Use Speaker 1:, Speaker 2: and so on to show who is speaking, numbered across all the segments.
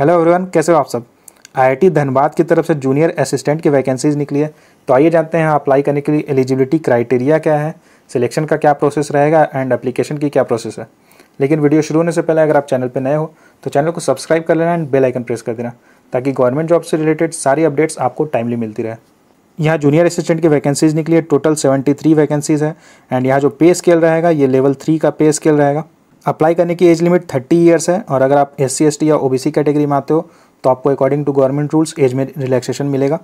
Speaker 1: hello everyone कैसे हो आप सब आईआईटी धनबाद की तरफ से जूनियर असिस्टेंट की वैकेंसीज निकली है तो आइए जानते हैं अप्लाई करने के लिए एलिजिबिलिटी क्राइटेरिया क्या है सिलेक्शन का क्या प्रोसेस रहेगा एंड एप्लीकेशन की क्या प्रोसेस है लेकिन वीडियो शुरू होने से पहले अगर आप चैनल पर नए हो तो चैनल को सब्सक्राइब कर लेना एंड बेलाइकन आइकन प्रेस कर देना ताकि गवर्नमेंट जॉब से रिलेटेड सारी अपडेट्स आपको टाइमली मिलती रहे यहाँ जूनियर असिस्टेंट की वैकेंसीज निकली है टोटल सेवेंटी थ्री वैकेंसीज़ है एंड यहाँ जो पे स्केल रहेगा ये लेवल थ्री का पे स्केल रहेगा अप्लाई करने की एज लिमिट थर्टी ईयर्स है और अगर आप एस सी या ओ कैटेगरी में आते हो तो आपको according to government rules age में रिलैक्सेशन मिलेगा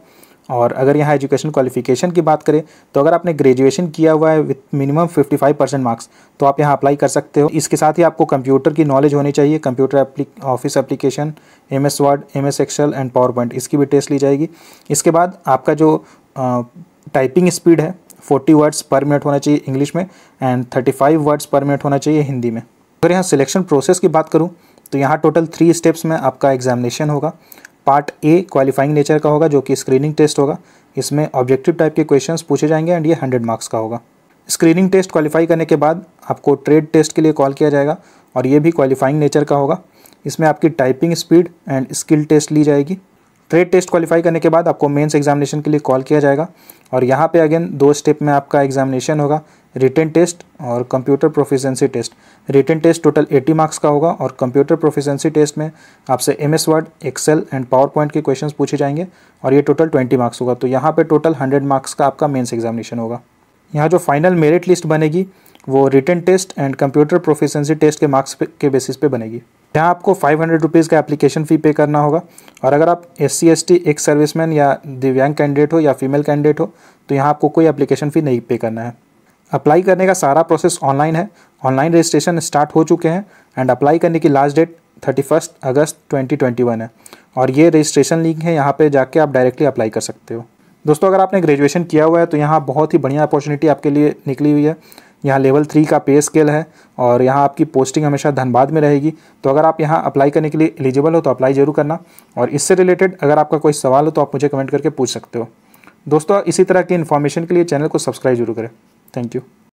Speaker 1: और अगर यहाँ एजुकेशन क्वालिफिकेशन की बात करें तो अगर आपने ग्रेजुएशन किया हुआ है विथ मिनिमम 55 परसेंट मार्क्स तो आप यहाँ अप्लाई कर सकते हो इसके साथ ही आपको कंप्यूटर की नॉलेज होनी चाहिए computer office application M S word M S excel and power point इसकी भी टेस्ट ली जाएगी इसके बाद आपका जो टाइपिंग स्पीड है फोर्टी वर्ड्स पर मिनट होना चाहिए इंग्लिश में and thirty words per minute होना चाहिए हिंदी में अगर यहाँ सिलेक्शन प्रोसेस की बात करूँ तो यहाँ टोटल थ्री स्टेप्स में आपका एग्जामिनेशन होगा पार्ट ए क्वालिफाइंग नेचर का होगा जो कि स्क्रीनिंग टेस्ट होगा इसमें ऑब्जेक्टिव टाइप के क्वेश्चंस पूछे जाएंगे एंड ये हंड्रेड मार्क्स का होगा स्क्रीनिंग टेस्ट क्वालिफाई करने के बाद आपको ट्रेड टेस्ट के लिए कॉल किया जाएगा और ये भी क्वालिफाइंग नेचर का होगा इसमें आपकी typing speed and skill test ली जाएगी ट्रेड टेस्ट क्वालिफाई करने के बाद आपको मेंस एग्जामिनेशन के लिए कॉल किया जाएगा और यहाँ पे अगेन दो स्टेप में आपका एग्जामिनेशन होगा रिटर्न टेस्ट और computer proficiency test written test total 80 marks का होगा और कंप्यूटर प्रोफिशेंसी टेस्ट में आपसे M S word excel and power point के क्वेश्चन पूछे जाएंगे और ये टोटल ट्वेंटी मार्क्स होगा तो यहाँ पर टोटल हंड्रेड मार्क्स का आपका मेन्स एग्जामिनेशन होगा यहाँ जो फाइनल मेरिट लिस्ट बनेगी वो written test and computer proficiency test के मार्क्स के बेसिस पे बनेगी यहाँ आपको फाइव हंड्रेड रुपीज़ का एप्लीकेशन फ़ी पे करना होगा और अगर आप S C S T ex serviceman या दिव्यांग कैंडिडेट हो या फीमेल कैंडिडेट हो तो यहाँ आपको कोई एप्लीकेशन फ़ी नहीं पे करना है अप्लाई करने का सारा प्रोसेस ऑनलाइन है ऑनलाइन रजिस्ट्रेशन स्टार्ट हो चुके हैं एंड अप्लाई करने की last date thirty first August twenty twenty one है और ये रजिस्ट्रेशन लिंक है यहाँ पे जाके आप डायरेक्टली अप्लाई कर सकते हो दोस्तों अगर आपने ग्रेजुएशन किया हुआ है तो यहाँ बहुत ही बढ़िया अपॉर्चुनिटी आपके लिए निकली हुई है यहाँ लेवल थ्री का पे स्केल है और यहाँ आपकी पोस्टिंग हमेशा धनबाद में रहेगी तो अगर आप यहाँ अप्लाई करने के लिए एलिजिबल हो तो अप्लाई जरूर करना और इससे रिलेटेड अगर आपका कोई सवाल हो तो आप मुझे कमेंट करके पूछ सकते हो दोस्तों इसी तरह की इन्फॉर्मेशन के लिए चैनल को सब्सक्राइब जरूर करें थैंक यू